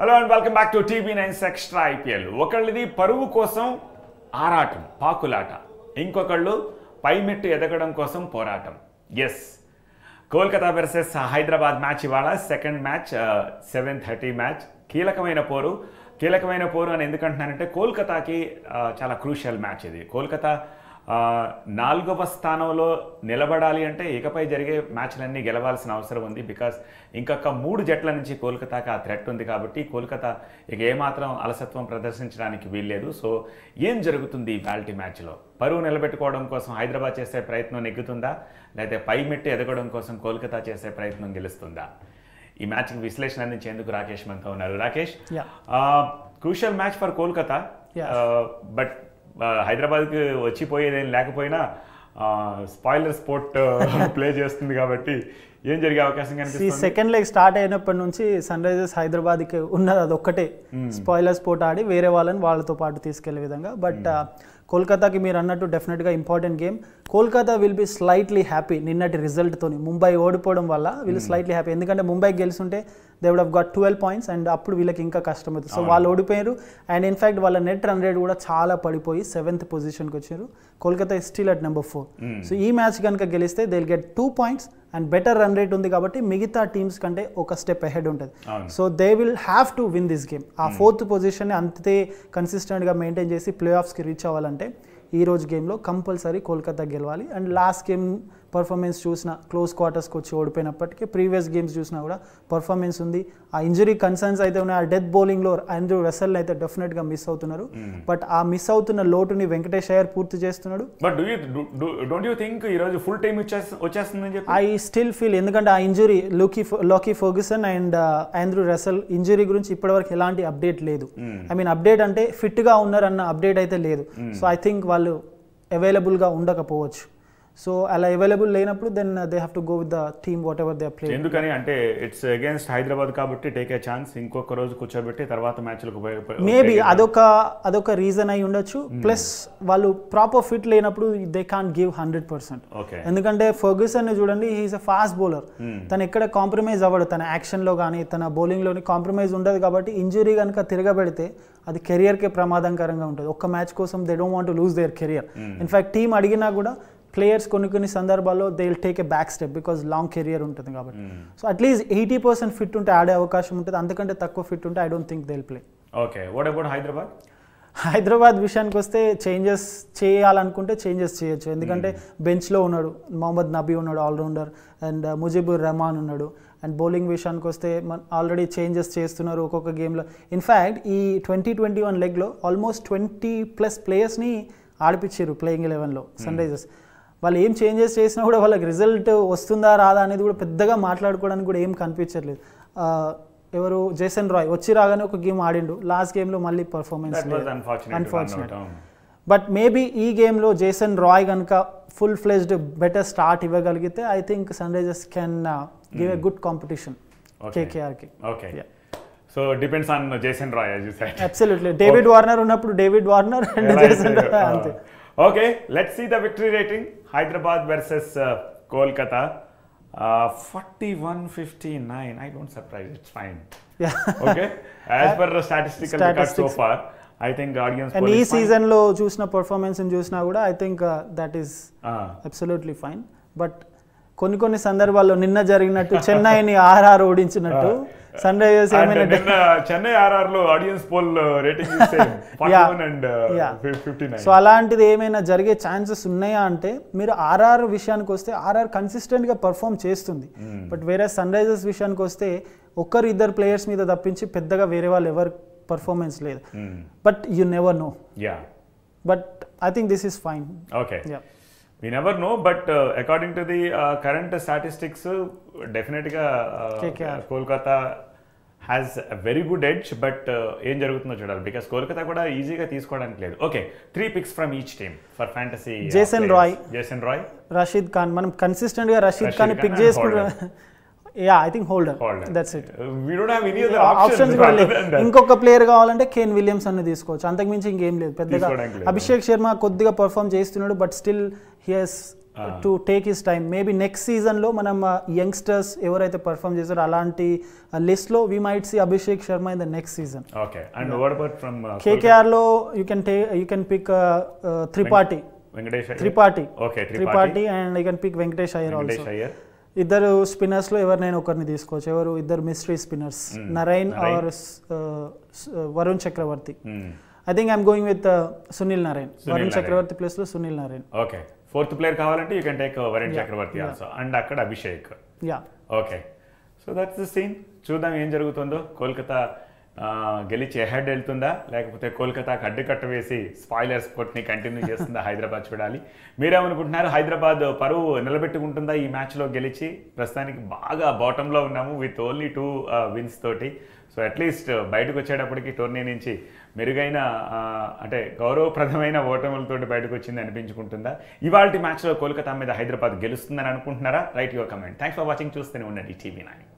Hello and welcome back to TV nine సెక్స్ట్రా IPL ఒకళ్ళది పరువు కోసం ఆరాటం పాకులాట ఇంకొకళ్ళు పైమెట్టు ఎదగడం కోసం పోరాటం yes Kolkata versus Hyderabad match ఇవాళ second match seven uh, thirty match కీలకమైన పోరు కీలకమైన పోరు అని ఎందుకంటున్నానంటే కోల్కతాకి uh, చాలా క్రూషియల్ మ్యాచ్ ఇది కోల్కతా నాలుగవ స్థానంలో నిలబడాలి అంటే ఇకపై జరిగే మ్యాచ్లన్నీ గెలవాల్సిన అవసరం ఉంది బికాస్ ఇంకొక మూడు జట్ల నుంచి కోల్కతాకి ఆ థ్రెట్ ఉంది కాబట్టి కోల్కతా ఇక ఏమాత్రం అలసత్వం ప్రదర్శించడానికి వీల్లేదు సో ఏం జరుగుతుంది ఈ బ్యాల్టీ మ్యాచ్లో పరువు నిలబెట్టుకోవడం కోసం హైదరాబాద్ చేసే ప్రయత్నం నెగ్గుతుందా లేదా పై మెట్టు ఎదగడం కోసం కోల్కతా చేసే ప్రయత్నం గెలుస్తుందా ఈ మ్యాచ్కి విశ్లేషణ అందించేందుకు రాకేష్ మనతో ఉన్నారు Rakesh crucial match for Kolkata but హైదరాబాద్కి వచ్చిపోయేదేం లేకపోయినా స్పాయిలర్ స్పోర్ట్ ప్లే చేస్తుంది కాబట్టి ఏం జరిగే అవకాశం కనిపిస్తుంది సెకండ్ లెగ్ స్టార్ట్ అయినప్పటి నుంచి సన్ రైజర్స్ హైదరాబాద్కి ఉన్నది అది ఒక్కటే స్పాయిలర్ స్పోర్ట్ ఆడి వేరే వాళ్ళని వాళ్ళతో పాటు తీసుకెళ్లే విధంగా బట్ కోల్కతాకి మీరు అన్నట్టు డెఫినెట్గా important game Kolkata will be slightly happy నిన్నటి రిజల్ట్తో ముంబై ఓడిపోవడం వల్ల వీళ్ళు స్లైట్లీ హ్యాపీ ఎందుకంటే ముంబై గెలుస్తుంటే దే వుడ్ హ్ గట్ ట్వెల్వ్ పాయింట్స్ అండ్ అప్పుడు వీళ్ళకి ఇంకా కష్టం అవుతుంది సో వాళ్ళు ఓడిపోయారు అండ్ ఇన్ఫ్యాక్ట్ వాళ్ళ నెట్ రన్ రేట్ కూడా చాలా పడిపోయి సెవెంత్ పొజిషన్కి వచ్చారు Kolkata is still at number four so ఈ మ్యాచ్ కనుక గెలిస్తే they get two points and better run rate ఉంది కాబట్టి మిగతా టీమ్స్ కంటే ఒక స్టెప్ అహెడ్ ఉంటుంది so they will have to win this game ఆ ఫోర్త్ hmm. పొజిషన్ని అంతే కన్సిస్టెంట్గా మెయింటైన్ చేసి ప్లే ఆఫ్స్కి రీచ్ అవ్వాలంటే ఈ రోజు గేమ్లో కంపల్సరీ కోల్కతా గెలవాలి అండ్ లాస్ట్ గేమ్ పర్ఫార్మెన్స్ చూసిన క్లోజ్ క్వార్టర్స్కి వచ్చి ఓడిపోయినప్పటికీ ప్రీవియస్ గేమ్స్ చూసినా కూడా పర్ఫార్మెన్స్ ఉంది ఆ ఇంజరీ కన్సర్న్స్ అయితే ఉన్నాయి ఆ డెత్ బౌలింగ్లో ఆండ్రూ రసల్ అయితే డెఫినెట్గా మిస్ అవుతున్నారు బట్ hmm. ఆ మిస్ అవుతున్న లోటుని వెంకటేష్ అయ్యర్ పూర్తి చేస్తున్నాడు బట్ డోంట్ యూ థింక్ ఈరోజు full time I still feel ఎందుకంటే ఆ injury Lockie Lockie Ferguson and Andre Russell injury గురించి ఇప్పటివరకు ఎలాంటి అప్డేట్ లేదు ఐ మీన్ అప్డేట్ అంటే ఫిట్గా ఉన్నారన్న అప్డేట్ అయితే లేదు సో ఐ థింక్ వాళ్ళు అవైలబుల్గా ఉండకపోవచ్చు సో అలా అవైలబుల్ లేనప్పుడు then they have to go with the team whatever they play ఎందుకని అంటే ఇట్స్ అగేన్స్ట్ హైదరాబాద్ కాబట్టి టేక్ ఏ ఛాన్స్ ఇంకొక రోజు కూర్చోబెట్టి తర్వాత మ్యాచ్లకు మేబీ అదొక అదొక రీజన్ అయి ఉండొచ్చు ప్లస్ hmm. వాళ్ళు ప్రాపర్ ఫిట్ లేనప్పుడు they can give hundred percent ఎందుకంటే అని చూడండి హీఈస్ అ ఫాస్ట్ బౌలర్ తను ఎక్కడ కాంప్రమైజ్ అవ్వడు తన యాక్షన్లో కానీ తన బౌలింగ్లోని కాంప్రమైజ్ ఉండదు కాబట్టి ఇంజురీ కనుక తిరగబెడితే అది కెరియర్కే ప్రమాదకరంగా ఉంటుంది ఒక్క మ్యాచ్ కోసం they don't want lose their career in fact team అడిగినా కూడా ప్లేయర్స్ కొన్ని కొన్ని సందర్భాల్లో they will take a back step because long career ఉంటుంది కాబట్టి so at least eighty percent fit ఉంటే ఆడే అవకాశం ఉంటుంది అంతకంటే తక్కువ ఫిట్ ఉంటే I don't think they play okay what about Hyderabad Hyderabad విషయానికి వస్తే చేంజెస్ చేయాలనుకుంటే చేంజెస్ చేయొచ్చు ఎందుకంటే బెంచ్లో hmm. ఉన్నాడు మొహమ్మద్ నబీ ఉన్నాడు ఆల్రౌండర్ అండ్ ముజిబుర్ రెహమాన్ ఉన్నాడు అండ్ బౌలింగ్ విషయానికి వస్తే మన ఆల్రెడీ చేంజెస్ చేస్తున్నారు ఒక్కొక్క గేమ్లో ఇన్ఫ్యాక్ట్ ఈ ట్వంటీ ట్వంటీ వన్ లెగ్లో ఆల్మోస్ట్ ట్వంటీ ప్లస్ ప్లేయర్స్ని ఆడిపించారు ప్లేయింగ్ ఎలెవెన్లో సన్ రైజర్స్ వాళ్ళు ఏం చేంజెస్ చేసినా కూడా వాళ్ళకి రిజల్ట్ వస్తుందా రాదా అనేది కూడా పెద్దగా మాట్లాడుకోవడానికి కూడా ఏం కనిపించట్లేదు ఎవరు జేసన్ రాయ్ వచ్చి రాగానే ఒక గేమ్ ఆడిండు లాస్ట్ గేమ్లో మళ్ళీ పర్ఫార్మెన్స్ అన్ఫార్చునేట్ బట్ మేబీ ఈ గేమ్లో జేసన్ రాయ్ కనుక ఫుల్ ఫ్లెజ్డ్ బెటర్ స్టార్ట్ ఇవ్వగలిగితే I think Sunrisers can give a good competition కేకేఆర్కి okay so depends on Jason Roy absolutely David Warner ఉన్నప్పుడు David Warner and Jason Roy అంతే okay let see the victory rating Hyderabad versus Kolkata forty one fifty nine I don't surprise it's fine ఈ season లో చూసిన performance చూసినా కూడా I think that is absolutely fine but కొన్ని కొన్ని సందర్భాల్లో నిన్న జరిగినట్టు చెన్నైని ఆర్ఆర్ ఓడించినట్టు సన్ రైజర్స్ చెన్నై ఆర్ఆర్ లో ఆడియన్స్ పోల్ రేటింగ్ సో అలాంటిది ఏమైనా జరిగే ఛాన్సెస్ ఉన్నాయా అంటే మీరు ఆర్ఆర్ విషయానికి వస్తే ఆర్ఆర్ కన్సిస్టెంట్ గా పర్ఫామ్ చేస్తుంది బట్ వేరే సన్ రైజర్స్ విషయానికి వస్తే ఒక్కరు ఇద్దరు ప్లేయర్స్ మీద తప్పించి పెద్దగా వేరే వాళ్ళు ఎవరు పర్ఫార్మెన్స్ లేదు but you never know but I think this is fine okay we never know but according to the current statistics డెఫినెట్గా Kolkata has very good edge but ఏం జరుగుతుందో చూడాలి బికాస్ కోల్కతా కూడా ఈజీగా తీసుకోవడానికి లేదు okay three picks from each team for fantasy Jason Roy Jason Roy Rashid Khan మనం consistent గా రషీద్ ఖాన్ పిక్ చేసుకుంటాం yeah I think Holder that's it we options కూడా లేదు ఇంకొక ప్లేయర్ కావాలంటే కేన్ విలియమ్స్ అన్న తీసుకోవచ్చు అంతకు మించి ఇంకేం లేదు పెద్దగా అభిషేక్ శర్మ కొద్దిగా పర్ఫామ్ చేస్తున్నాడు but still he has to take his time maybe next సీజన్లో మనం యంగ్స్టర్స్ uh, ఎవరైతే పర్ఫామ్ చేశారో అలాంటి లిస్ట్లో we might see Abhishek Sharma in the next season కేకేఆర్లో యూ కెన్ టే you can pick Tripathi Tripathi Tripathi and you can pick Venkatesh Iyer also ఇద్దరు లో ఎవరు నేను ఒకరిని తీసుకోవచ్చు ఎవరు ఇద్దరు mystery spinners Narine or Varun Chakravarthy I think I'm going with Sunil Narine Varun Chakravarthi place లో Sunil Narine okay fourth player కావాలంటే you can take Varun Chakravarthy also and అక్కడ Abhishek yeah okay so that's the scene చూద్దాం ఏం జరుగుతుందో కోల్కతా గెలిచి హెడ్ వెళ్తుందా లేకపోతే కోల్కతాకు అడ్డుకట్ట వేసి స్పాయిలర్ స్పోర్ట్ని కంటిన్యూ చేస్తుందా హైదరాబాద్ చూడాలి మీరేమనుకుంటున్నారు హైదరాబాద్ పరువు నిలబెట్టుకుంటుందా ఈ మ్యాచ్లో గెలిచి ప్రస్తుతానికి బాగా బాటంలో ఉన్నాము విత్ ఓన్లీ టూ విన్స్ తోటి సో అట్లీస్ట్ బయటకు వచ్చేటప్పటికి టోర్నీ నుంచి మెరుగైన అంటే గౌరవప్రదమైన ఓటములతో బయటకు వచ్చింది అనిపించుకుంటుందా ఇవాళ మ్యాచ్లో కోల్కతా మీద హైదరాబాద్ గెలుస్తుందని అనుకుంటున్నారా write your comment thanks for watching చూస్తూనే ఉండండి టీవీ నైన్